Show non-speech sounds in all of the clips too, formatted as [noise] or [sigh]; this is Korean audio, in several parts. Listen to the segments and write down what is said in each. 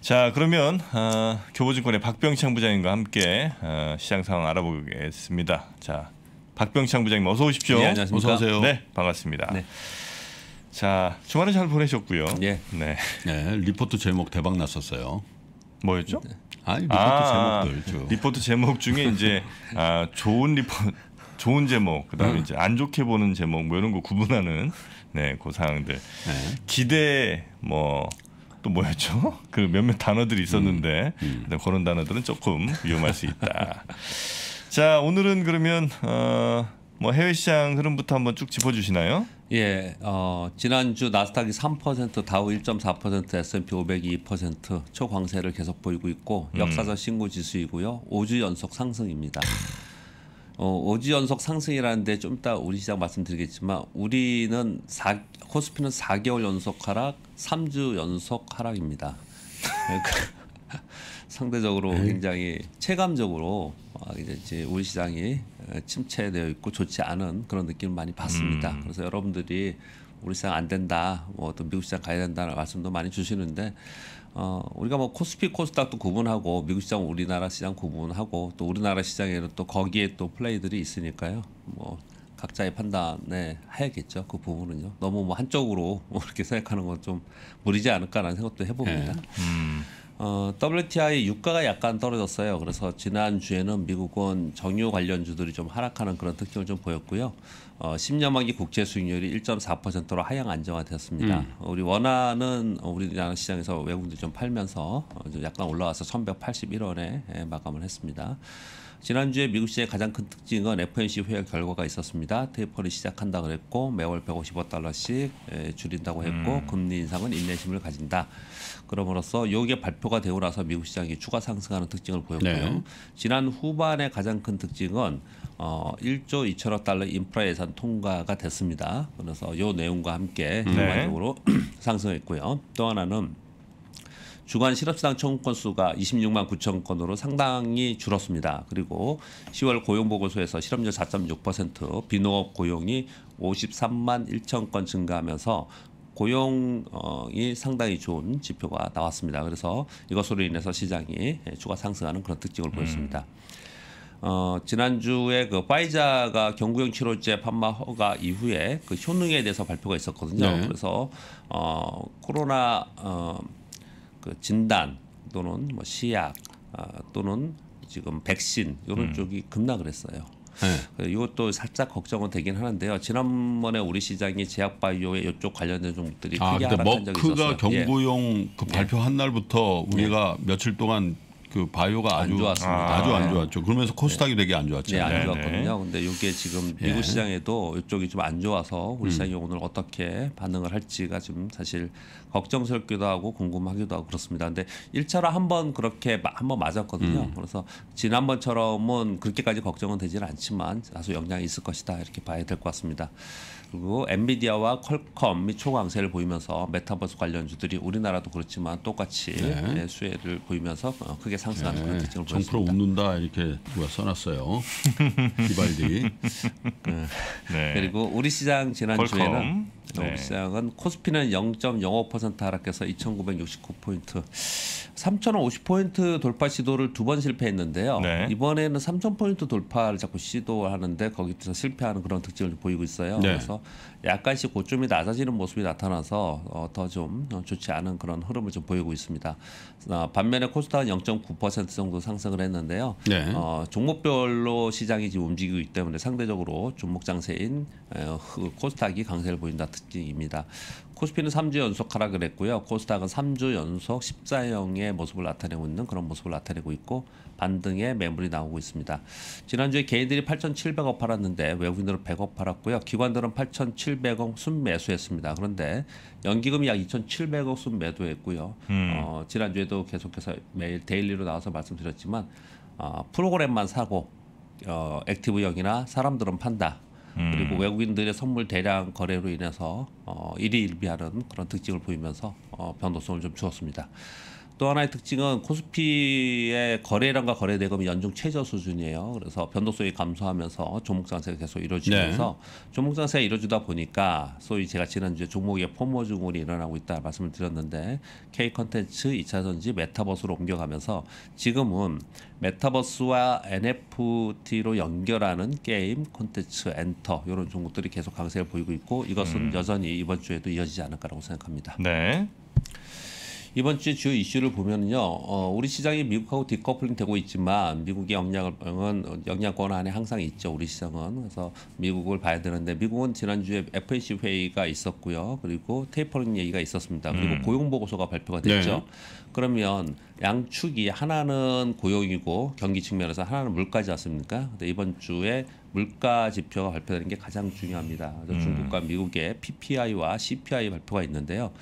자 그러면 어, 교보증권의 박병창 부장님과 함께 어, 시장 상황 알아보겠습니다. 자 박병창 부장님 어서 오십시오. 네, 예, 안녕하십니 어서 오세요. 네 반갑습니다. 네. 자 주말에 잘 보내셨고요. 네. 네. 네. 리포트 제목 대박 났었어요. 뭐였죠? 아 리포트 아 제목들. 리포트 제목 중에 이제 아, 좋은 리포 좋은 제목 그다음에 음. 이제 안 좋게 보는 제목 뭐 이런 거 구분하는 네, 그 사항들. 네. 기대 뭐또 뭐였죠? [laughs] 그 몇몇 단어들이 있었는데 음, 음. 그런 단어들은 조금 위험할 수 있다. [laughs] 자 오늘은 그러면 어, 뭐 해외 시장 흐름부터 한번 쭉 짚어주시나요? 예, 어, 지난주 나스닥이 3%, 다우 1.4%, S&P 500이 2% 초광세를 계속 보이고 있고 음. 역사적 신고 지수이고요. 5주 연속 상승입니다. 어, 오지 연속 상승이라는데 좀 이따 우리 시장 말씀드리겠지만 우리는 4, 코스피는 4개월 연속 하락, 3주 연속 하락입니다. 그러니까 [laughs] 상대적으로 네. 굉장히 체감적으로 어, 이제 우리 시장이 어, 침체되어 있고 좋지 않은 그런 느낌을 많이 받습니다. 음. 그래서 여러분들이 우리 시장 안 된다, 뭐 어떤 미국 시장 가야 된다는 말씀도 많이 주시는데 어, 우리가 뭐 코스피 코스닥도 구분하고 미국 시장 우리나라 시장 구분하고 또 우리나라 시장에는 또 거기에 또 플레이들이 있으니까요. 뭐 각자의 판단에 해야겠죠. 그 부분은요. 너무 뭐 한쪽으로 [laughs] 뭐 이렇게 생각하는 건 좀 무리지 않을까라는 생각도 해봅니다. 네. 음. 어, WTI 유가가 약간 떨어졌어요. 그래서 지난 주에는 미국은 정유 관련 주들이 좀 하락하는 그런 특징을 좀 보였고요. 어, 10년 만기 국제 수익률이 1.4%로 하향 안정화되었습니다. 음. 우리 원화는 우리나라 시장에서 외국인들이 좀 팔면서 좀 어, 약간 올라와서 1,181원에 예, 마감을 했습니다. 지난주에 미국 시의 장 가장 큰 특징은 FOMC 회의 결과가 있었습니다. 테이퍼를 시작한다 그랬고 매월 155달러씩 예, 줄인다고 했고 음. 금리 인상은 인내심을 가진다. 그럼으로써 요게 발표가 되고 나서 미국 시장이 추가 상승하는 특징을 보였고요. 네. 지난 후반의 가장 큰 특징은 어 1조 2천억 달러 인프라 예산 통과가 됐습니다. 그래서 요 내용과 함께 일반적으로 음. 네. [clears throat] 상승했고요. 또 하나는 주간 실업수당 청구 건수가 26만 9천 건으로 상당히 줄었습니다. 그리고 10월 고용보고서에서 실업률 4.6% 비농업 고용이 53만 1천 건 증가하면서 고용이 상당히 좋은 지표가 나왔습니다. 그래서 이것으로 인해서 시장이 추가 상승하는 그런 특징을 음. 보였습니다. 어, 지난주에 그 파이자가 경구용 치료제 판마 허가 이후에 그 효능에 대해서 발표가 있었거든요. 네. 그래서 어, 코로나 어, 그 진단 또는 뭐 시약 아, 또는 지금 백신 이런 음. 쪽이 급락을 했어요. 네. 그 이것도 살짝 걱정은 되긴 하는데요. 지난번에 우리 시장이 제약바이오의 이쪽 관련된 종목들이 아, 크게 그러니까 하락한 적이 있었어요. 머크가 예. 경고용 그 예. 그 발표한 날부터 우리가 예. 며칠 동안 그 바이오가 아주 안 좋았습니다. 아, 주안 좋았죠. 그러면서 예. 코스닥이 네. 되게 안 좋았죠. 네, 안 네, 네. 좋았거든요. 근데 이게 지금 예. 미국 시장에도 이쪽이 좀 안 좋아서 우리 음. 시장이 음. 오늘 어떻게 반응을 할지가 지금 사실 걱정스럽기도 하고 궁금하기도 하고 그렇습니다. 근데 1차로 한 번 그렇게 한번 맞았거든요. 음. 그래서 지난번처럼은 그렇게까지 걱정은 되질 않지만 다소 영향이 있을 것이다 이렇게 봐야 될 것 같습니다. 그리고 엔비디아와 퀄컴 및 초강세를 보이면서 메타버스 관련주들이 우리나라도 그렇지만 똑같이 네. 예, 수혜를 보이면서 어, 크게 상승하는 네. 그런 특징을 보였습니다. 정프로 웃는다 이렇게 누가 써놨어요. [laughs] 비발디. 그, 네. 그리고 우리 시장 지난주에는 어, 네. 우리 시장은 코스피는 0.05% 3% 하락해서 2,969포인트. 3,050포인트 돌파 시도를 두 번 실패했는데요. 네. 이번에는 3,000포인트 돌파를 자꾸 시도하는데 거기서 실패하는 그런 특징을 보이고 있어요. 네. 그래서 약간씩 고점이 낮아지는 모습이 나타나서 어, 더좀 어, 좋지 않은 그런 흐름을 좀 보이고 있습니다. 어, 반면에 코스닥은 0.9% 정도 상승을 했는데요. 네. 어, 종목별로 시장이 지금 움직이고 있기 때문에 상대적으로 종목 장세인 어, 코스닥이 강세를 보인다 특징입니다. 코스피는 3주 연속 하락을 했고요. 코스닥은 3주 연속 14형의 모습을 나타내고 있는 그런 모습을 나타내고 있고 반등의 매물이 나오고 있습니다. 지난주에 개인들이 8,700억 팔았는데 외국인들은 100억 팔았고요. 기관들은 8,700 2,700억 순매수했습니다. 그런데 연기금이 약 2,700억 순매도했고요. 음. 어, 지난주에도 계속해서 매일 데일리로 나와서 말씀드렸지만 어, 프로그램만 사고 어, 액티브형이나 사람들은 판다. 음. 그리고 외국인들의 선물 대량 거래로 인해서 어, 일일비하는 그런 특징을 보이면서 어, 변동성을 좀 주었습니다. 또 하나의 특징은 코스피의 거래량과 거래대금이 연중 최저 수준이에요. 그래서 변동성이 감소하면서 종목 장세가 계속 이루어지면서 네. 종목 장세가 이루어지다 보니까 소위 제가 지난주에 종목의 포모증후군이 일어나고 있다 말씀을 드렸는데 K 컨텐츠, 2차 전지, 메타버스로 옮겨가면서 지금은 메타버스와 NFT로 연결하는 게임, 콘텐츠, 엔터 이런 종목들이 계속 강세를 보이고 있고 이것은 음. 여전히 이번 주에도 이어지지 않을까라고 생각합니다. 네. 이번 주에 주요 이슈를 보면요, 어, 우리 시장이 미국하고 디커플링되고 있지만 미국의 영향은 영향권 안에 항상 있죠. 우리 시장은 그래서 미국을 봐야 되는데 미국은 지난 주에 FAC 회의가 있었고요, 그리고 테이퍼링 얘기가 있었습니다. 그리고 음. 고용 보고서가 발표가 됐죠. 네. 그러면 양축이 하나는 고용이고 경기 측면에서 하나는 물가지 않습니까? 근데 이번 주에 물가 지표가 발표되는 게 가장 중요합니다. 그래서 음. 중국과 미국의 PPI와 CPI 발표가 있는데요.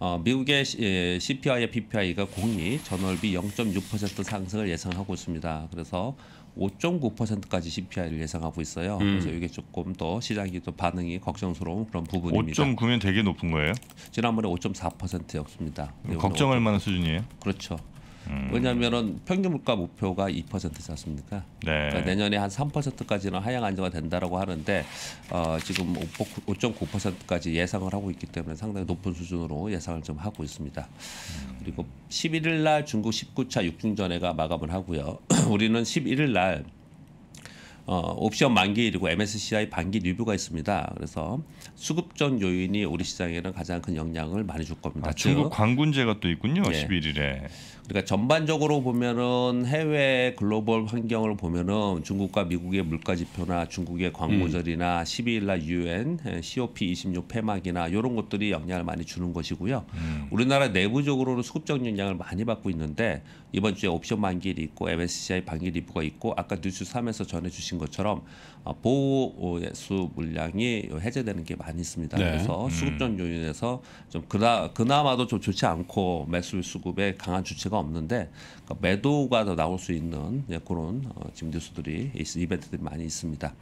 어, 미국의 예, CPI와 PPI가 공리 전월비 0.6% 상승을 예상하고 있습니다. 그래서 5.9%까지 CPI를 예상하고 있어요. 음. 그래서 이게 조금 더 시장이 또 반응이 걱정스러운 그런 부분입니다. 5.9면 되게 높은 거예요? 지난번에 5.4%였습니다. 걱정할 만한 수준이에요? 그렇죠. 음. 왜냐하면은 평균 물가 목표가 2%지 않습니까? 네. 그러니까 내년에 한 3%까지는 하향 안정화 된다라고 하는데 어, 지금 5.9%까지 예상을 하고 있기 때문에 상당히 높은 수준으로 예상을 좀 하고 있습니다. 음. 그리고 11일 날 중국 19차 육중전회가 마감을 하고요. [clears throat] 우리는 11일 날 어, 옵션 만기일이고 MSCI 반기 리뷰가 있습니다. 그래서 수급전 요인이 우리 시장에는 가장 큰 영향을 많이 줄 겁니다. 아, 중국 관군제가 또 있군요. 네. 예. 11일에. 그러니까 전반적으로 보면은 해외 글로벌 환경을 보면은 중국과 미국의 물가 지표나 중국의 광고절이나 음. 12일 날 유엔 예, COP 26 폐막이나 이런 것들이 영향을 많이 주는 것이고요. 음. 우리나라 내부적으로는 수급적 영향을 많이 받고 있는데 이번 주에 옵션 만기일이 있고 MSCI 반기 리뷰가 있고 아까 뉴스 3에서 전해 주신 것처럼 어, 보호 수 물량이 해제되는 게 많이 있습니다. 네. 그래서 음. 수급적 요인에서 좀 그나, 그나마도 좀 좋지 않고 매수 수급에 강한 주체가 없는데 그러니까 매도가 더 나올 수 있는 예, 그런 어, 지금 뉴스들이 이벤트들이 많이 있습니다.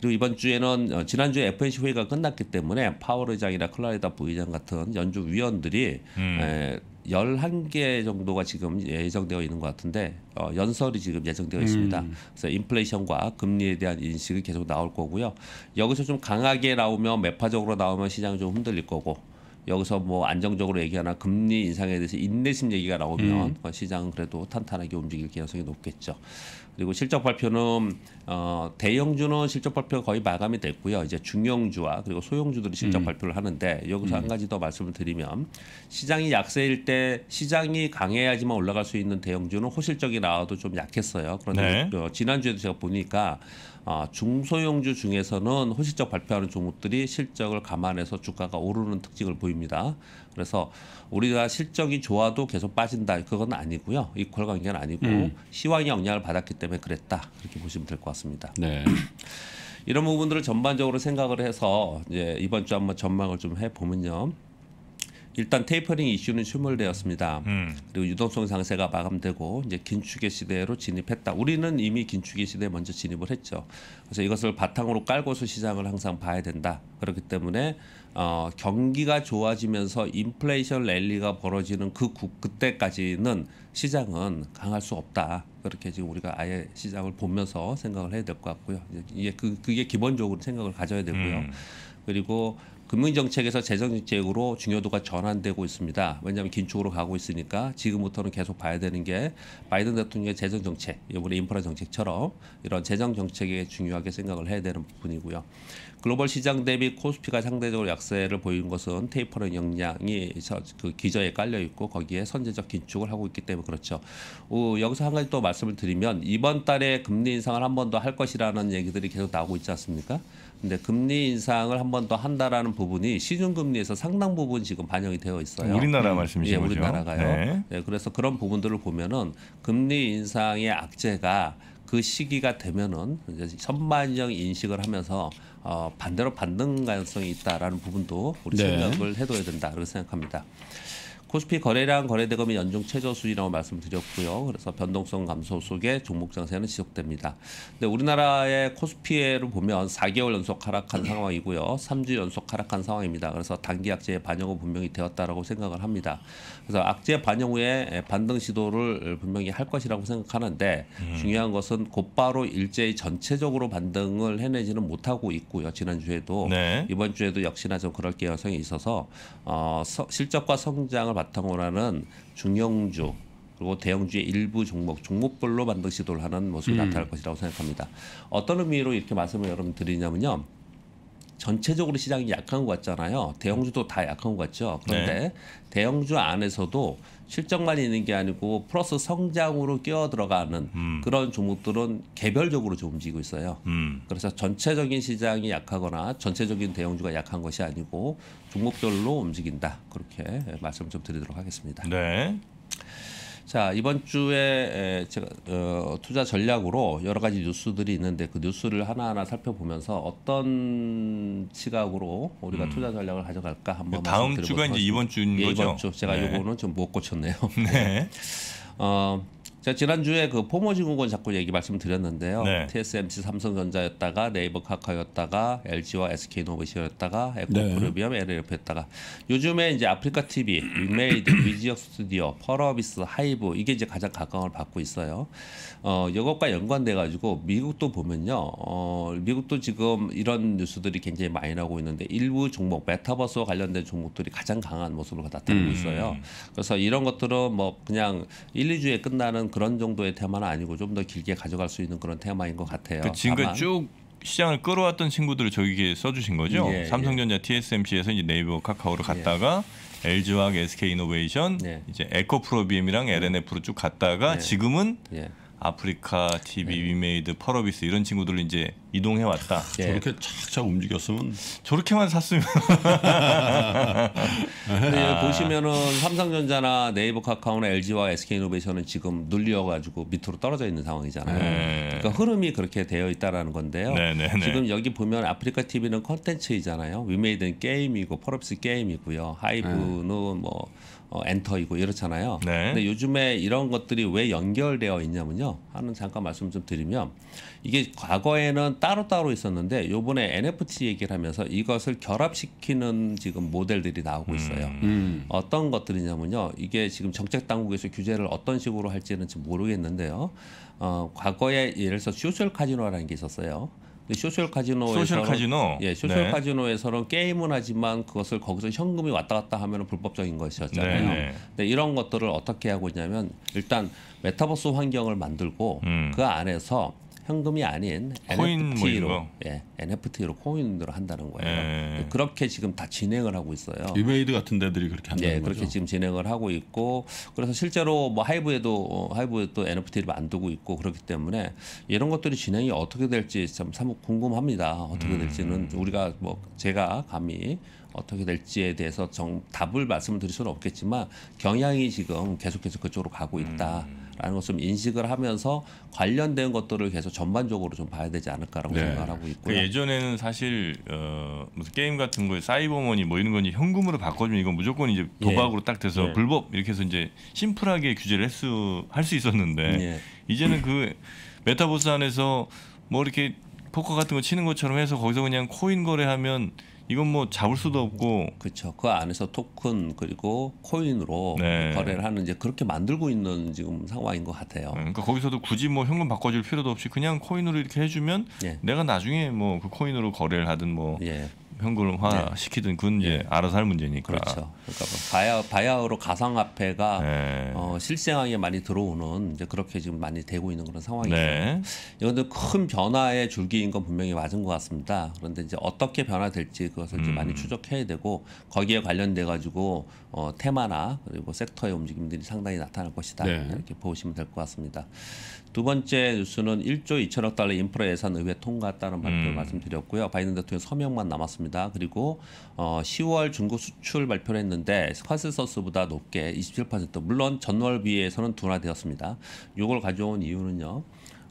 그리고 이번 주에는 어, 지난주에 FNC 회의가 끝났기 때문에 파월 의장이나 클라리다 부의장 같은 연준 위원들이 음. 에, 예, 11개 정도가 지금 예정되어 있는 것 같은데 어, 연설이 지금 예정되어 있습니다. 음. 그래서 인플레이션과 금리에 대한 인식이 계속 나올 거고요. 여기서 좀 강하게 나오면 매파적으로 나오면 시장이 좀 흔들릴 거고 여기서 뭐 안정적으로 얘기하나 금리 인상에 대해서 인내심 얘기가 나오면 음. 어, 시장은 그래도 탄탄하게 움직일 가능성이 높겠죠. 그리고 실적 발표는 어, 대형주는 실적 발표 거의 마감이 됐고요. 이제 중형주와 그리고 소형주들이 실적 음. 발표를 하는데 여기서 음. 한 가지 더 말씀을 드리면 시장이 약세일 때 시장이 강해야지만 올라갈 수 있는 대형주는 호실적이 나와도 좀 약했어요. 그런데 네. 어, 지난주에도 제가 보니까 아, 중소형주 중에서는 호실적 발표하는 종목들이 실적을 감안해서 주가가 오르는 특징을 보입니다. 그래서 우리가 실적이 좋아도 계속 빠진다 그건 아니고요. 이퀄 관계는 아니고 음. 시황이 영향을 받았기 때문에 그랬다 그렇게 보시면 될 것 같습니다. 네. 이런 부분들을 전반적으로 생각을 해서 이제 이번 주 한번 전망을 좀 해보면요. 일단 테이퍼링 이슈는 실물되었습니다. 음. 그리고 유동성 상세가 마감되고 이제 긴축의 시대로 진입했다. 우리는 이미 긴축의 시대에 먼저 진입을 했죠. 그래서 이것을 바탕으로 깔고서 시장을 항상 봐야 된다. 그렇기 때문에 어, 경기가 좋아지면서 인플레이션 랠리가 벌어지는 그 구, 그때까지는 시장은 강할 수 없다. 그렇게 지금 우리가 아예 시장을 보면서 생각을 해야 될 것 같고요. 이게 그, 그게 기본적으로 생각을 가져야 되고요. 음. 그리고 금융정책에서 재정정책으로 중요도가 전환되고 있습니다. 왜냐하면 긴축으로 가고 있으니까 지금부터는 계속 봐야 되는 게 바이든 대통령의 재정정책, 이번에 인프라정책처럼 이런 재정정책에 중요하게 생각을 해야 되는 부분이고요. 글로벌 시장 대비 코스피가 상대적으로 약세를 보이는 것은 테이퍼링 역량이 그 기저에 깔려 있고 거기에 선제적 긴축을 하고 있기 때문에 그렇죠. 오, 어, 여기서 한 가지 또 말씀을 드리면 이번 달에 금리 인상을 한 번 더 할 것이라는 얘기들이 계속 나오고 있지 않습니까? 근데 금리 인상을 한 번 더 한다라는 부분이 시중 금리에서 상당 부분 지금 반영이 되어 있어요. 우리나라 네. 말씀이신 예, 거죠? 우리나라가요. 네. 예, 그래서 그런 부분들을 보면은 금리 인상의 악재가 그 시기가 되면은 이제 선반영 인식을 하면서 어, 반대로 반등 가능성이 있다라는 부분도 우리 네. 생각을 해둬야 된다 고 생각합니다. 코스피 거래량 거래대금이 연중 최저 수준이라고 말씀드렸고요. 그래서 변동성 감소 속에 종목 장세는 지속됩니다. 근데 우리나라의 코스피를 보면 4개월 연속 하락한 상황이고요. 3주 연속 하락한 상황입니다. 그래서 단기 약세의 반영은 분명히 되었다고 생각을 합니다. 그래서 악재 반영 후에 반등 시도를 분명히 할 것이라고 생각하는데 음. 중요한 것은 곧바로 일제히 전체적으로 반등을 해내지는 못하고 있고요. 지난주에도 네. 이번 주에도 역시나 좀 그럴 개연성이 있어서 어, 서, 실적과 성장을 바탕으로 하는 중형주 그리고 대형주의 일부 종목, 종목별로 반등 시도를 하는 모습이 음. 나타날 것이라고 생각합니다. 어떤 의미로 이렇게 말씀을 여러분 드리냐면요. 전체적으로 시장이 약한 것 같잖아요. 대형주도 다 약한 것 같죠. 그런데 네. 대형주 안에서도 실적만 있는 게 아니고 플러스 성장으로 끼어 들어가는 음. 그런 종목들은 개별적으로 좀 움직이고 있어요. 음. 그래서 전체적인 시장이 약하거나 전체적인 대형주가 약한 것이 아니고 종목별로 움직인다. 그렇게 말씀 좀 드리도록 하겠습니다. 네. 자 이번 주에 제가 어, 투자 전략으로 여러 가지 뉴스들이 있는데 그 뉴스를 하나하나 살펴보면서 어떤 시각으로 우리가 음. 투자 전략을 가져갈까 한번 그 다음 주가 이제 이번 주인 예, 거죠? 이번 주 제가 네. 요거는 좀 못 고쳤네요. 네. [laughs] 어, 제가 지난주에 그 포모증후군 자꾸 얘기 말씀드렸는데요. 네. TSMC 삼성전자였다가 네이버 카카오였다가 LG와 SK 노비시였다가 에코프로비엄 네. LLF였다가 요즘에 이제 아프리카 TV, 위메이드, [clears throat] 위지역 스튜디오, 펄어비스, 하이브 이게 이제 가장 각광을 받고 있어요. 어, 이것과 연관돼 가지고 미국도 보면요. 어, 미국도 지금 이런 뉴스들이 굉장히 많이 나오고 있는데 일부 종목 메타버스와 관련된 종목들이 가장 강한 모습을 나타내고 음. 있어요. 음. 그래서 이런 것들은 뭐 그냥 1, 2주에 끝나는 그런 정도의 테마는 아니고 좀 더 길게 가져갈 수 있는 그런 테마인 것 같아요. 그지금쭉 시장을 끌어왔던 친구들을 저기에 써주신 거죠. 예, 예. 삼성전자 예. TSMC에서 이제 네이버 카카오로 예. 예. 갔다가 예. LG화학, SK이노베이션, 이제 에코프로비엠이랑 LNF로 쭉 갔다가 지금은 아프리카 TV, 네. 위메이드, 펄어비스 이런 친구들로 이제 이동해 왔다. 예. 저렇게 착착 움직였으면 저렇게만 샀으면. [laughs] 근데 아. 보시면은 삼성전자나 네이버, 카카오나 LG와 SK이노베이션은 지금 눌려가지고 밑으로 떨어져 있는 상황이잖아요. 네. 그러니까 흐름이 그렇게 되어 있다라는 건데요. 네, 네, 네. 지금 여기 보면 아프리카 TV는 컨텐츠이잖아요. 위메이드는 게임이고 펄어비스 게임이고요. 하이브는 네. 뭐. 어, 엔터이고 이렇잖아요. 네. 근데 요즘에 이런 것들이 왜 연결되어 있냐면요. 하는 잠깐 말씀 좀 드리면 이게 과거에는 따로따로 있었는데 요번에 NFT 얘기를 하면서 이것을 결합시키는 지금 모델들이 나오고 음. 있어요. 음. 음. 어떤 것들이냐면요. 이게 지금 정책 당국에서 규제를 어떤 식으로 할지는 지금 모르겠는데요. 어, 과거에 예를 들어서 소셜 카지노라는 게 있었어요. 소셜 네, 카지노에서 소셜 카지노 예 소셜 네. 카지노에서는 게임은 하지만 그것을 거기서 현금이 왔다 갔다 하면 은 불법적인 것이었잖아요. 네, 네. 근데 이런 것들을 어떻게 하고 있냐면 일단 메타버스 환경을 만들고 음. 그 안에서 현금이 아닌 NFT로 뭐 예, NFT로 코인으로 한다는 거예요. 예. 네, 그렇게 지금 다 진행을 하고 있어요. 이메이드 같은 데들이 그렇게 한다는 예, 거죠. 그렇게 지금 진행을 하고 있고 그래서 실제로 뭐 하이브에도 어, 하이브에 또 NFT를 만들고 있고 그렇기 때문에 이런 것들이 진행이 어떻게 될지 참 사뭇 궁금합니다. 어떻게 음. 될지는 음. 우리가 뭐 제가 감히 어떻게 될지에 대해서 정 답을 말씀드릴 수는 없겠지만 경향이 지금 계속해서 그쪽으로 가고 있다. 음. 라는 것을 좀 인식을 하면서 관련된 것들을 계속 전반적으로 좀 봐야 되지 않을까라고 네. 생각을 하고 그 있고요. 그 예전에는 사실 어, 무슨 게임 같은 거에 사이버머니 뭐 이런 건 현금으로 바꿔주면 이건 무조건 이제 예. 도박으로 예. 딱 돼서 예. 불법 이렇게 해서 이제 심플하게 규제를 할수 할수 있었는데 예. 이제는 그 메타버스 안에서 뭐 이렇게 포커 같은 거 치는 것처럼 해서 거기서 그냥 코인 거래하면 이건 뭐 잡을 수도 없고 그렇죠. 그 안에서 토큰 그리고 코인으로 네. 거래를 하는 이제 그렇게 만들고 있는 지금 상황인 것 같아요. 네. 그러니까 거기서도 굳이 뭐 현금 바꿔줄 필요도 없이 그냥 코인으로 이렇게 해주면 예. 내가 나중에 뭐 그 코인으로 거래를 하든 뭐 예. 현금화 네. 시키든 그건 이제 네. 알아서 할 문제니까. 그렇죠. 그러니까 뭐 바야 바야흐로 가상화폐가 네. 어, 실생활에 많이 들어오는 이제 그렇게 지금 많이 되고 있는 그런 상황이죠. 네. 이건도큰 변화의 줄기인 건 분명히 맞은 것 같습니다. 그런데 이제 어떻게 변화될지 그것을 음. 많이 추적해야 되고 거기에 관련돼 가지고 어, 테마나 그리고 섹터의 움직임들이 상당히 나타날 것이다 네. 이렇게 보시면 될 것 같습니다. 두 번째 뉴스는 1조 2천억 달러 인프라 예산 의회 통과했다는 발표 음. 말씀드렸고요. 바이든 대통령 서명만 남았습니다. 그리고 어, 10월 중국 수출 발표를 했는데 컨센서스보다 높게 27% 물론 전월 비해서는 둔화되었습니다. 이걸 가져온 이유는요.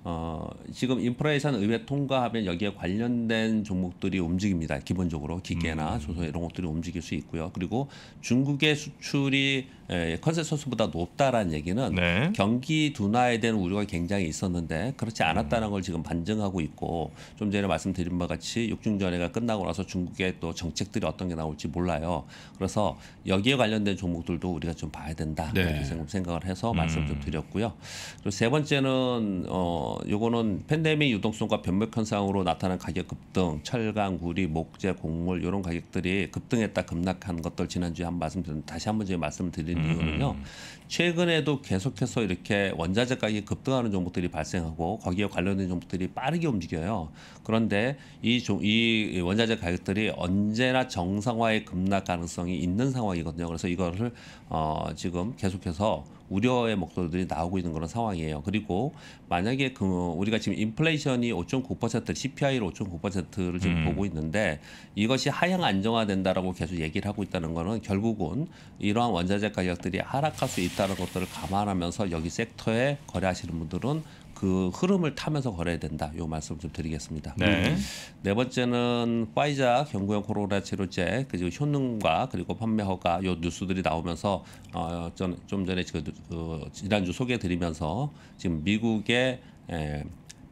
어, 지금 인프라예산 의회 통과하면 여기에 관련된 종목들이 움직입니다. 기본적으로 기계나 음. 조선 이런 것들이 움직일 수 있고요. 그리고 중국의 수출이 에, 컨센서스보다 높다라는 얘기는 네. 경기 둔화에 대한 우려가 굉장히 있었는데 그렇지 음. 않았다는 음. 걸 지금 반증하고 있고 좀 전에 말씀드린 바 같이 육중전회가 끝나고 나서 중국의 또 정책들이 어떤 게 나올지 몰라요. 그래서 여기에 관련된 종목들도 우리가 좀 봐야 된다 네. 이렇게 생각을 해서 말씀 음. 좀 드렸고요. 그리고 세 번째는 어, 요거는 팬데믹 유동성과 변목 현상으로 나타난 가격 급등, 철강, 구리, 목재, 곡물 요런 가격들이 급등했다 급락한 것들 지난주에 한 말씀드린 다시 한번 제가 말씀드린 음, 음. 이유는요. 음. 최근에도 계속해서 이렇게 원자재 가격이 급등하는 종목들이 발생하고 거기에 관련된 종목들이 빠르게 움직여요. 그런데 이, 종, 이 원자재 가격들이 언제나 정상화의 급락 가능성이 있는 상황이거든요. 그래서 이거를 어, 지금 계속해서 우려의 목소리들이 나오고 있는 그런 상황이에요. 그리고 만약에 그 우리가 지금 인플레이션이 5.9% CPI를 5.9%를 지금 음. 보고 있는데 이것이 하향 안정화된다라고 계속 얘기를 하고 있다는 거는 결국은 이러한 원자재 가격들이 하락할 수 있다. 있다는 것들을 감안하면서 여기 섹터에 거래하시는 분들은 그 흐름을 타면서 거래해야 된다. 요 말씀 좀 드리겠습니다. 네. 네 번째는 파이자 경구용 코로나 치료제 그리고 효능과 그리고 판매 허가 요 뉴스들이 나오면서 어좀 전에 그, 그 지난주 소개해 드리면서 지금 미국의 에, 예,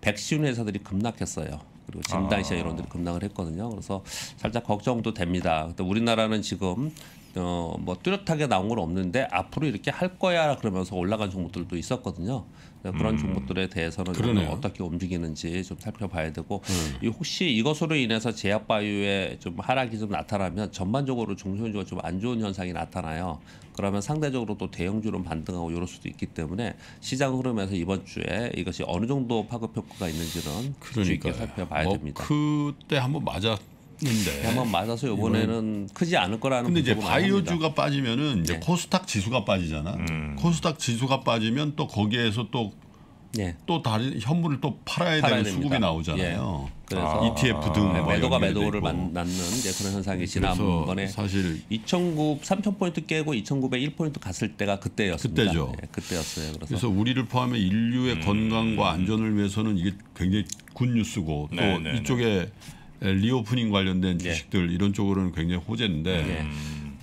백신 회사들이 급락했어요. 그리고 진단시장 아. 이런 데들 급락을 했거든요. 그래서 살짝 걱정도 됩니다. 또 우리나라는 지금 어, 뭐 뚜렷하게 나온 건 없는데 앞으로 이렇게 할 거야 그러면서 올라간 종목들도 있었거든요. 그런 음. 종목들에 대해서는 어떻게 움직이는지 좀 살펴봐야 되고 음. 혹시 이것으로 인해서 제약바이오의 좀 하락이 좀 나타나면 전반적으로 종선주가 좀 안 좋은 현상이 나타나요. 그러면 상대적으로 또 대형주는 반등하고 이럴 수도 있기 때문에 시장 흐름에서 이번 주에 이것이 어느 정도 파급 효과가 있는지는 그러니까 있게 살펴봐야 어, 됩니다. 그때 한번 맞았 대만 네. 네, 번 맞아서 이번에는 크지 않을 거라는 근데 이제 바이오주가 빠지면은 이제 네. 코스닥 지수가 빠지잖아. 음. 코스닥 지수가 빠지면 또 거기에서 또또 네. 다른 현물을 또 팔아야, 팔아야 되는 됩니다. 수급이 예. 나오잖아요. 예. 그래서 e 아, ETF 등 네, 매도가 매도를 만, 낳는 이제 그런 현상이 지난번에 사실 2,900 3,000포인트 깨고 2,900 1포인트 갔을 때가 그때였습니다. 그때죠. 네, 그때였어요. 그래서. 그래서, 우리를 포함해 인류의 음. 건강과 안전을 위해서는 이게 굉장히 굿 뉴스고 또 네, 이쪽에 예, 리오프닝 관련된 주식들 예. 이런 쪽으로는 굉장히 호재인데 예.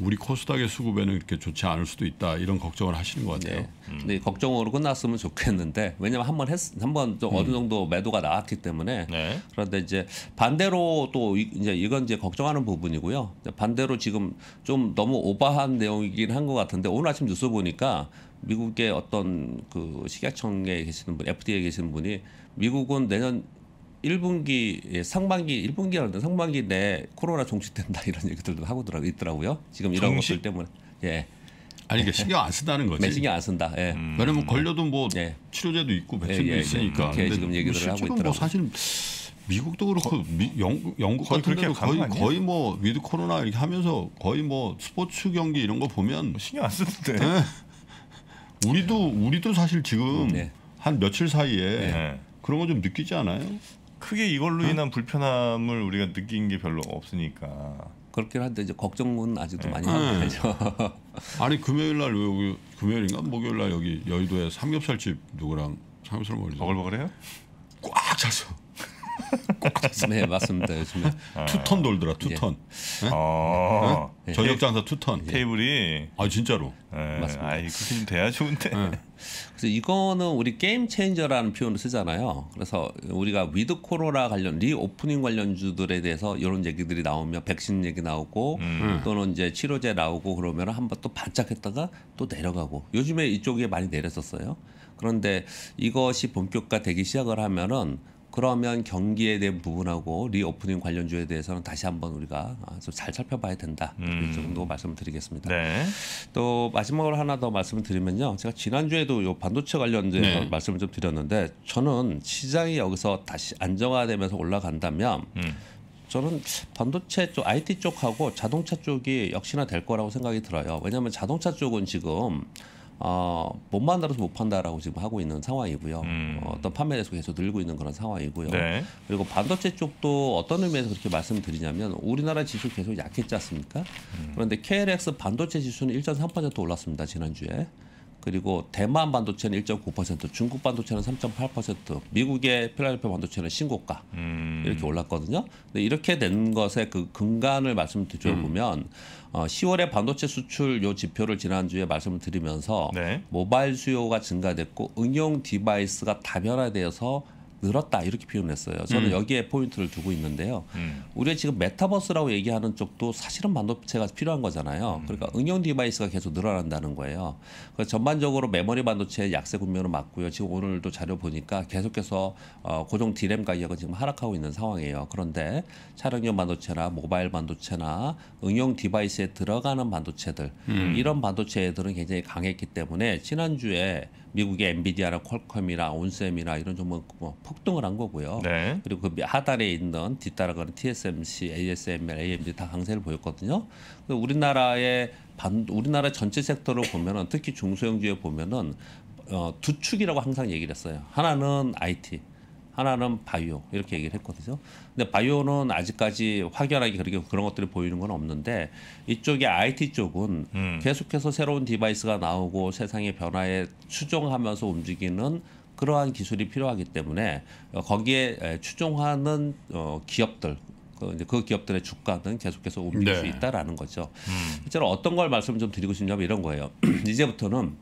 우리 코스닥의 수급에는 그렇게 좋지 않을 수도 있다 이런 걱정을 하시는 것 같아요. 네. 음. 근데 걱정으로 끝났으면 좋겠는데 왜냐면 한번 했, 한번 좀 음. 어느 정도 매도가 나왔기 때문에 네. 그런데 이제 반대로 또 이제 이건 이제 걱정하는 부분이고요. 반대로 지금 좀 너무 오버한 내용이긴 한 것 같은데 오늘 아침 뉴스 보니까 미국의 어떤 그 식약청에 계시는 분, FDA에 계시는 분이 미국은 내년 1분기 예, 상반기 1분기라는 상반기 내 코로나 종식된다 이런 얘기들도 하고 있더라고요. 지금 이런 종식? 것들 때문에 예. 아니 그러 그러니까 신경 안 쓴다는 거지. 네, 신경 안 쓴다. 예. 음. 왜냐면 걸려도 뭐 예. 치료제도 있고 예, 백신도 예, 예, 있으니까. 예, 예. 게 지금 얘기를 뭐 하고 있더라고요. 뭐 사실 미국도 그렇고 거, 미, 영, 영국 같은 데도 거의 거의 뭐 위드 코로나 이렇게 하면서 거의 뭐 스포츠 경기 이런 거 보면 뭐 신경 안 쓰는데. 예. 우리도 우리도 사실 지금 예. 한 며칠 사이에 네. 그런 거 좀 느끼지 않아요? 크게 이걸로 인한 어? 불편함을 우리가 느낀 게 별로 없으니까. 그렇긴 한데 이제 걱정은 아직도 네. 많이 네. 하죠. 네. [laughs] 아니 금요일 날 여기 금요일인가 목요일 날 여기 여의도에 삼겹살집 누구랑 삼겹살 먹으러 버글버글해요? 꽉 차서 네 맞습니다 요즘에 아. 투턴 돌더라 투턴. 예. 네? 아. 네? 저녁 장사 네. 투턴. 예. 테이블이. 아 진짜로. 예, 그 네. 맞습니다. 아 그렇게 좀 돼야 좋은데. 그래서 이거는 우리 게임 체인저라는 표현을 쓰잖아요. 그래서 우리가 위드 코로나 관련 리오프닝 관련주들에 대해서 이런 얘기들이 나오면 백신 얘기 나오고 음. 또는 이제 치료제 나오고 그러면 한 번 또 반짝했다가 또 내려가고 요즘에 이쪽에 많이 내렸었어요. 그런데 이것이 본격화되기 시작을 하면은 그러면 경기에 대한 부분하고 리오프닝 관련주에 대해서는 다시 한번 우리가 아, 좀잘 살펴봐야 된다. 음. 이 정도 말씀 드리겠습니다. 네. 또 마지막으로 하나 더 말씀을 드리면요. 제가 지난주에도 요 반도체 관련된 네. 말씀을 좀 드렸는데 저는 시장이 여기서 다시 안정화되면서 올라간다면 음. 저는 반도체 쪽 IT 쪽하고 자동차 쪽이 역시나 될 거라고 생각이 들어요. 왜냐하면 자동차 쪽은 지금 어, 못 만들어서 못 판다라고 지금 하고 있는 상황이고요. 음. 어, 어떤 판매 대수가 계속 늘고 있는 그런 상황이고요. 네. 그리고 반도체 쪽도 어떤 의미에서 그렇게 말씀을 드리냐면 우리나라 지수 계속 약했지 않습니까? 음. 그런데 KLX 반도체 지수는 1.3% 올랐습니다. 지난주에. 그리고 대만 반도체는 1.9%, 중국 반도체는 3.8%, 미국의 필라델피아 반도체는 신고가 음. 이렇게 올랐거든요. 근데 이렇게 된 것의 그 근간을 말씀드려 보면 음. 어, 10월에 반도체 수출 요 지표를 지난주에 말씀을 드리면서 네. 모바일 수요가 증가됐고 응용 디바이스가 다변화되어서 늘었다 이렇게 표현했어요. 을 저는 음. 여기에 포인트를 두고 있는데요. 음. 우리가 지금 메타버스라고 얘기하는 쪽도 사실은 반도체가 필요한 거잖아요. 음. 그러니까 응용 디바이스가 계속 늘어난다는 거예요. 그래서 전반적으로 메모리 반도체의 약세 국면은 맞고요. 지금 오늘도 자료 보니까 계속해서 어, 고정 디램 가격은 지금 하락하고 있는 상황이에요. 그런데 차량용 반도체나 모바일 반도체나 응용 디바이스에 들어가는 반도체들 음. 이런 반도체들은 굉장히 강했기 때문에 지난주에 미국의 엔비디아랑 퀄컴이나 온셈이나 이런 종목 뭐, 뭐 폭등을 한 거고요. 네. 그리고 그 하단에 있는 뒤따라가는 TSMC, ASML, AMD 다 강세를 보였거든요. 그 우리나라의 반, 우리나라 전체 섹터를 보면은 특히 중소형주에 보면은 어, 두 축이라고 항상 얘기를 했어요. 하나는 IT, 하나는 바이오 이렇게 얘기를 했거든요. 근데 바이오는 아직까지 확연하게 그렇게 그런 것들이 보이는 건 없는데 이쪽에 IT 쪽은 음. 계속해서 새로운 디바이스가 나오고 세상의 변화에 추종하면서 움직이는 그러한 기술이 필요하기 때문에 어, 거기에 추종하는 어, 기업들 그, 그 기업들의 주가는 계속해서 움직일 네. 수 있다라는 거죠. 음. 실제로 어떤 걸 말씀 을좀 드리고 싶냐면 이런 거예요. [clears throat] 이제부터는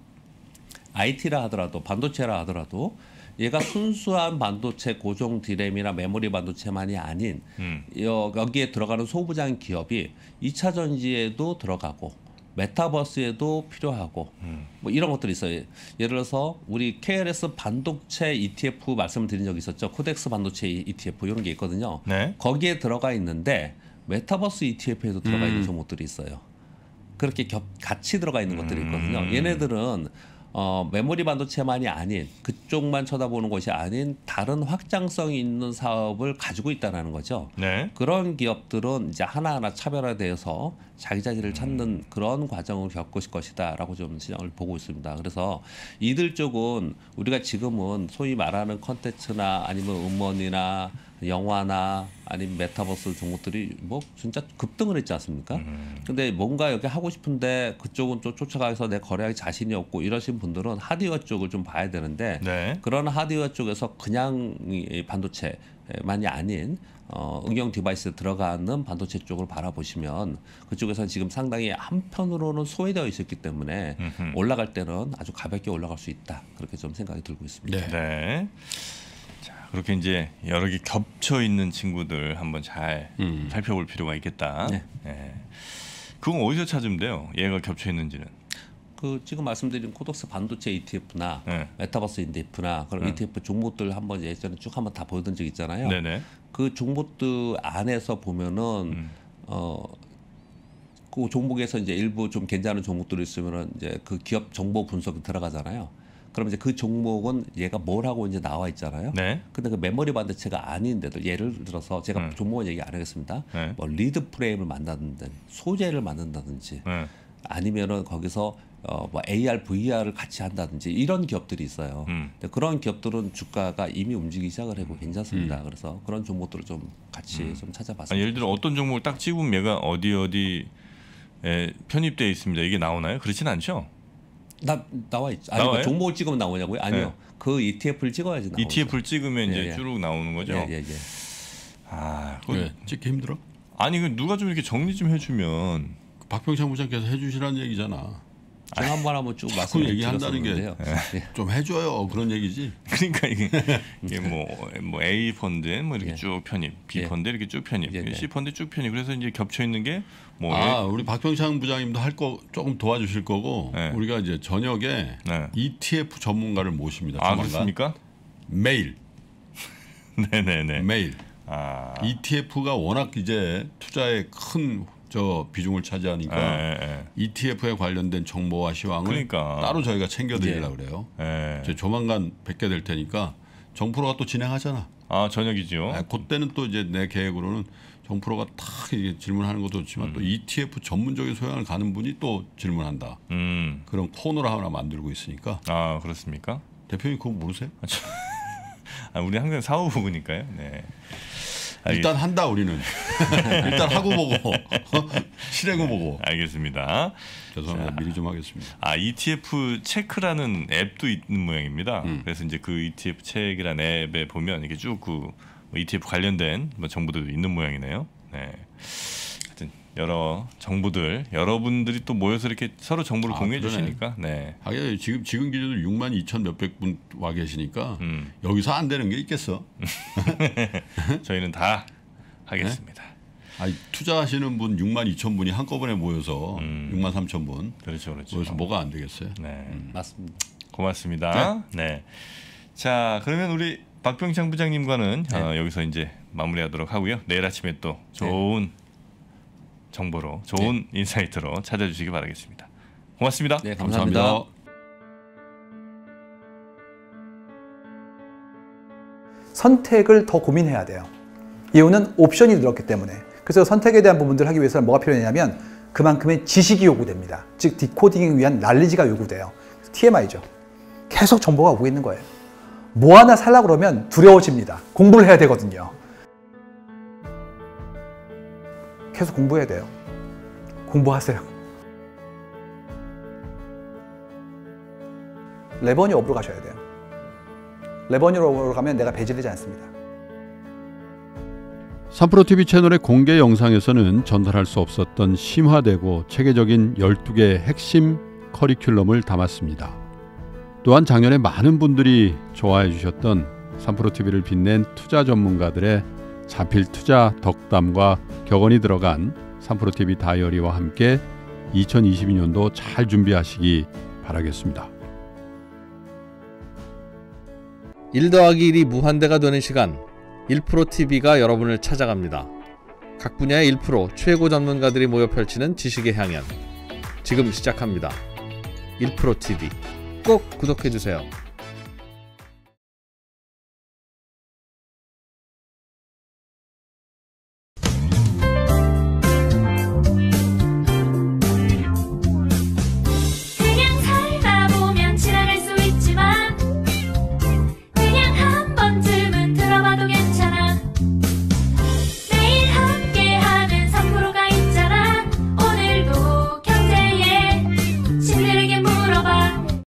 IT라 하더라도 반도체라 하더라도 얘가 순수한 반도체 고정 디램이나 메모리 반도체만이 아닌 음. 여기에 들어가는 소부장 기업이 2차 전지에도 들어가고 메타버스에도 필요하고 음. 뭐 이런 것들이 있어요. 예를 들어서 우리 KLS 반도체 ETF 말씀드린 적 있었죠. 코덱스 반도체 ETF 이런 게 있거든요. 네. 거기에 들어가 있는데 메타버스 ETF에도 들어가 있는 음. 종목들이 있어요. 그렇게 겹, 같이 들어가 있는 것들이 음. 있거든요. 얘네들은 어, 메모리 반도체만이 아닌 그쪽만 쳐다보는 것이 아닌 다른 확장성이 있는 사업을 가지고 있다라는 거죠. 네. 그런 기업들은 이제 하나하나 차별화돼서 자기 자리를 찾는 음. 그런 과정을 겪을 것이다라고 좀 시장을 보고 있습니다. 그래서 이들 쪽은 우리가 지금은 소위 말하는 컨텐츠나 아니면 음원이나 영화나 아니면 메타버스 종목들이 뭐 진짜 급등을 했지 않습니까? 음. 근데 뭔가 여기 하고 싶은데 그쪽은 좀 쫓아가서 내 거래하기 자신이 없고 이러신 분들은 하드웨어 쪽을 좀 봐야 되는데 네. 그런 하드웨어 쪽에서 그냥 반도체만이 아닌 어, 응용 디바이스 들어가는 반도체 쪽을 바라보시면 그쪽에서 지금 상당히 한편으로는 소외되어 있었기 때문에 음흠. 올라갈 때는 아주 가볍게 올라갈 수 있다 그렇게 좀 생각이 들고 있습니다. 네. 네. 그렇게 이제 여러 개 겹쳐 있는 친구들 한번 잘 음. 살펴볼 필요가 있겠다. 네. 예. 그건 어디서 찾으면 돼요? 얘가 겹쳐 있는지는. 그 지금 말씀드린 코덕스 반도체 ETF나 네. 예. 메타버스 ETF나 그런 네. 예. ETF 종목들 한번 예전에 쭉 한번 다 보여드린 적 있잖아요. 네네. 그 종목들 안에서 보면은 음. 어. 그 종목에서 이제 일부 좀 괜찮은 종목들이 있으면은 이제 그 기업 정보 분석이 들어가잖아요. 그러면 이제 그 종목은 얘가 뭘 하고 이제 나와 있잖아요. 네. 근데 그 메모리 반도체가 아닌데도 예를 들어서 제가 네. 음. 종목은 얘기 안 하겠습니다. 네. 뭐 리드 프레임을 만든다든지 소재를 만든다든지 네. 아니면은 거기서 어뭐 AR, VR을 같이 한다든지 이런 기업들이 있어요. 음. 근데 그런 기업들은 주가가 이미 움직이기 시작을 하고 괜찮습니다. 음. 그래서 그런 종목들을 좀 같이 음. 좀 찾아봤습니다. 예를 들어 어떤 종목을 딱 찍으면 얘가 어디 어디에 편입돼 있습니다. 이게 나오나요? 그렇진 않죠. 나 나와 있죠. 아니 그 종목을 찍으면 나오냐고요? 아니요. 네. 그 ETF를 찍어야지 나오죠. ETF를 찍으면 이제 예, 예. 쭉 나오는 거죠. 예, 예, 예. 아, 그건... 찍기 예. 힘들어? 아니 그 누가 좀 이렇게 정리 좀 해주면 그 박병창 부장께서 해주시라는 얘기잖아. 지난번 한번 쭉 말씀 얘기한다는 게좀 네. 해줘요 그런 얘기지. [laughs] 그러니까 이게, 이게 네. 뭐, 뭐 A 펀드에 뭐 이렇게 예. 쭉 편입, B 펀드 예. 이렇게 쭉 편입, 예. 예. C 펀드 쭉 편입. 그래서 이제 겹쳐 있는 게 뭐. 아 우리 박병창 부장님도 할 거 조금 도와주실 거고 네. 우리가 이제 저녁에 네. ETF 전문가를 모십니다. 아 그렇습니까? 매일. 네네네. 매일. 아. ETF가 워낙 이제 투자에 큰저 비중을 차지하니까 에, 예, 에, 예, 에. 예. ETF에 관련된 정보와 시황을 그러니까. 따로 저희가 챙겨드리려고 그래요. 저 조만간 뵙게 될 테니까 정프로가 또 진행하잖아. 아 저녁이죠. 아, 그때는 또 이제 내 계획으로는 정프로가 탁 이게 질문하는 것도 좋지만 음. 또 e ETF 전문적인 소양을 가는 분이 또 질문한다. 음. 그런 코너를 하나 만들고 있으니까. 아 그렇습니까? 대표님 그거 모르세요? 아, 저, [laughs] 아, 우리 항상 사후 부부니까요. 네. 일단 한다 우리는. [laughs] 일단 하고 보고 [laughs] 실행해 보고. 알겠습니다. 죄송합니다. 자, 미리 좀 하겠습니다. 아 ETF 체크라는 앱도 있는 모양입니다. 음. 그래서 이제 그 ETF 체크라는 앱에 보면 이게쭉그 뭐 ETF 관련된 뭐 정보들도 있는 모양이네요. 네. 여러 정부들 여러분들이 또 모여서 이렇게 서로 정보를 아, 공유해 그러네. 주시니까 네. 하긴 지금 지금 기준으로 6만 2천 몇백 분 와 계시니까 음. 여기서 안 되는 게 있겠어? [laughs] 저희는 다 하겠습니다. 네? 아니, 투자하시는 분 6만 2천 분이 한꺼번에 모여서 음. 6만 3천 분 그렇죠, 그렇죠. 모여서 뭐가 안 되겠어요? 네, 음. 맞습니다. 고맙습니다. 네. 네. 자, 그러면 우리 박병창 부장님과는 네. 어, 여기서 이제 마무리하도록 하고요. 내일 아침에 또 좋은 정보로 좋은 네. 인사이트로 찾아주시기 바라겠습니다. 고맙습니다. 네, 감사합니다. 감사합니다. 선택을 더 고민해야 돼요. 이유는 옵션이 들었기 때문에. 그래서 선택에 대한 부분들을 하기 위해서는 뭐가 필요하냐면 그만큼의 지식이 요구됩니다. 즉 디코딩을 위한 난리지가 요구돼요. TMI죠. 계속 정보가 오고 있는 거예요. 뭐 하나 살라 그러면 두려워집니다. 공부를 해야 되거든요. 계속 공부해야 돼요. 공부하세요. 레버니 업으로 가셔야 돼요. 레버니 업으로 가면 내가 배제되지 않습니다. 3프로TV 채널의 공개 영상에서는 전달할 수 없었던 심화되고 체계적인 12개의 핵심 커리큘럼을 담았습니다. 또한 작년에 많은 분들이 좋아해 주셨던 3프로TV를 빛낸 투자 전문가들의 자필 투자 덕담과 격언이 들어간 3프로 TV 다이어리와 함께 2022년도 잘 준비하시기 바라겠습니다. 1 더하기 1이 무한대가 되는 시간 1프로 TV가 여러분을 찾아갑니다. 각 분야의 1프로 최고 전문가들이 모여 펼치는 지식의 향연 지금 시작합니다. 1프로 TV 꼭 구독해 주세요.